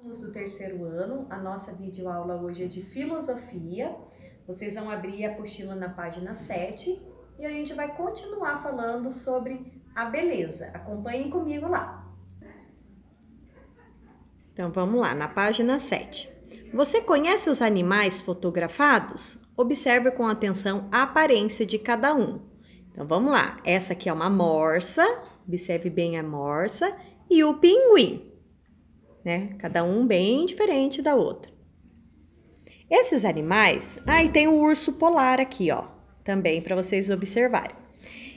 alunos do terceiro ano, a nossa videoaula hoje é de filosofia. Vocês vão abrir a apostila na página 7 e a gente vai continuar falando sobre a beleza. Acompanhem comigo lá. Então vamos lá, na página 7. Você conhece os animais fotografados? Observe com atenção a aparência de cada um. Então vamos lá, essa aqui é uma morsa, observe bem a morsa, e o pinguim né? Cada um bem diferente da outra. Esses animais, aí ah, tem o urso polar aqui, ó, também para vocês observarem.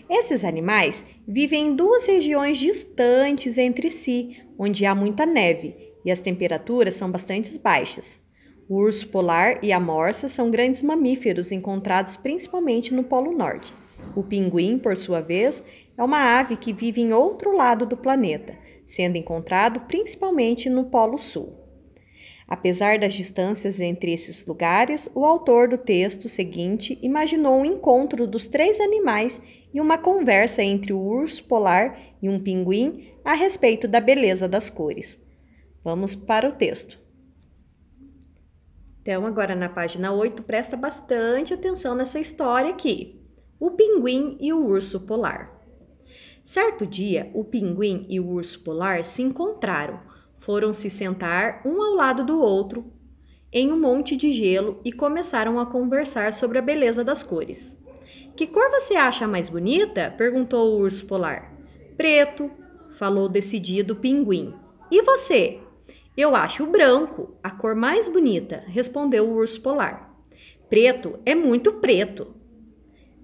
Esses animais vivem em duas regiões distantes entre si, onde há muita neve e as temperaturas são bastante baixas. O urso polar e a morsa são grandes mamíferos encontrados principalmente no Polo Norte. O pinguim, por sua vez, é uma ave que vive em outro lado do planeta sendo encontrado principalmente no Polo Sul. Apesar das distâncias entre esses lugares, o autor do texto seguinte imaginou um encontro dos três animais e uma conversa entre o urso polar e um pinguim a respeito da beleza das cores. Vamos para o texto. Então, agora na página 8, presta bastante atenção nessa história aqui: o pinguim e o urso polar. Certo dia, o pinguim e o urso polar se encontraram. Foram se sentar um ao lado do outro em um monte de gelo e começaram a conversar sobre a beleza das cores. Que cor você acha mais bonita? perguntou o urso polar. Preto, falou decidido o pinguim. E você? Eu acho o branco, a cor mais bonita, respondeu o urso polar. Preto é muito preto.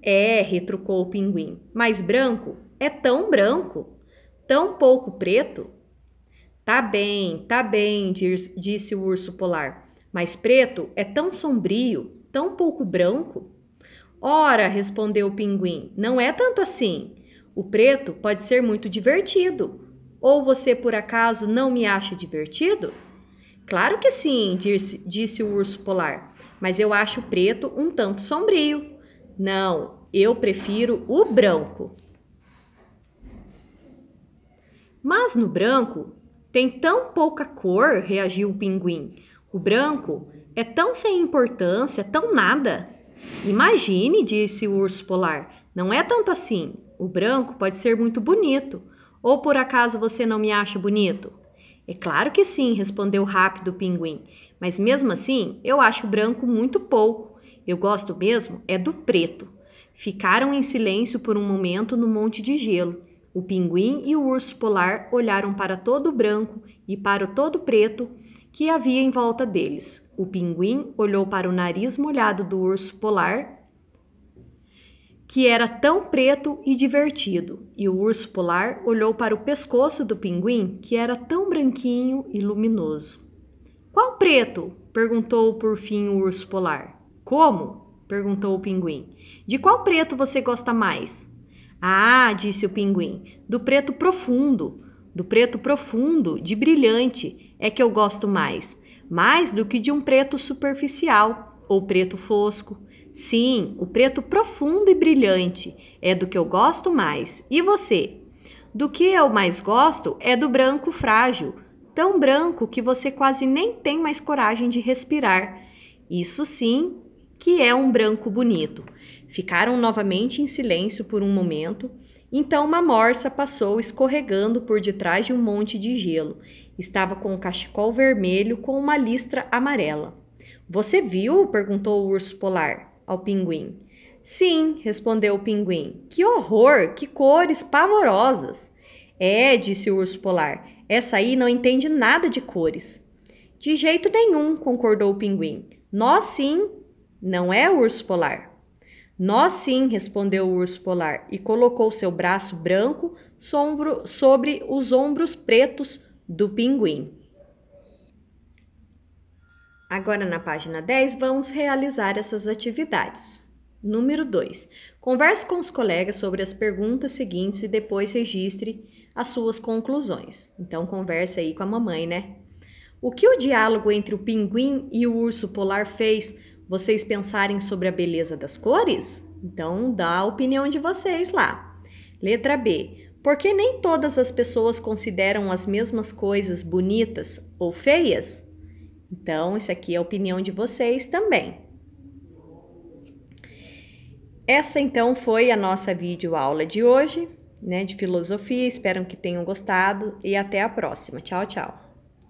É, retrucou o pinguim, mas branco é tão branco, tão pouco preto. Tá bem, tá bem, disse o urso polar, mas preto é tão sombrio, tão pouco branco. Ora, respondeu o pinguim, não é tanto assim. O preto pode ser muito divertido. Ou você por acaso não me acha divertido? Claro que sim, disse, disse o urso polar, mas eu acho o preto um tanto sombrio. Não, eu prefiro o branco. Mas no branco tem tão pouca cor, reagiu o pinguim. O branco é tão sem importância, tão nada. Imagine, disse o urso polar. Não é tanto assim. O branco pode ser muito bonito. Ou por acaso você não me acha bonito? É claro que sim, respondeu rápido o pinguim. Mas mesmo assim, eu acho branco muito pouco. Eu gosto mesmo é do preto. Ficaram em silêncio por um momento no monte de gelo. O pinguim e o urso polar olharam para todo o branco e para o todo preto que havia em volta deles. O pinguim olhou para o nariz molhado do urso polar, que era tão preto e divertido, e o urso polar olhou para o pescoço do pinguim, que era tão branquinho e luminoso. Qual preto? perguntou por fim o urso polar. Como? perguntou o pinguim. De qual preto você gosta mais? Ah, disse o pinguim, do preto profundo, do preto profundo, de brilhante, é que eu gosto mais, mais do que de um preto superficial ou preto fosco. Sim, o preto profundo e brilhante é do que eu gosto mais. E você? Do que eu mais gosto é do branco frágil, tão branco que você quase nem tem mais coragem de respirar. Isso sim que é um branco bonito. Ficaram novamente em silêncio por um momento. Então uma morsa passou escorregando por detrás de um monte de gelo. Estava com um cachecol vermelho com uma listra amarela. Você viu? perguntou o urso polar ao pinguim. Sim, respondeu o pinguim. Que horror! Que cores pavorosas! É, disse o urso polar. Essa aí não entende nada de cores. De jeito nenhum, concordou o pinguim. Nós sim, não é urso polar. Nós sim, respondeu o urso polar e colocou seu braço branco sombro, sobre os ombros pretos do pinguim. Agora, na página 10, vamos realizar essas atividades. Número 2. Converse com os colegas sobre as perguntas seguintes e depois registre as suas conclusões. Então, converse aí com a mamãe, né? O que o diálogo entre o pinguim e o urso polar fez vocês pensarem sobre a beleza das cores? Então, dá a opinião de vocês lá. Letra B. Porque nem todas as pessoas consideram as mesmas coisas bonitas ou feias? Então, isso aqui é a opinião de vocês também. Essa então foi a nossa videoaula de hoje, né, de filosofia. Espero que tenham gostado e até a próxima. Tchau, tchau.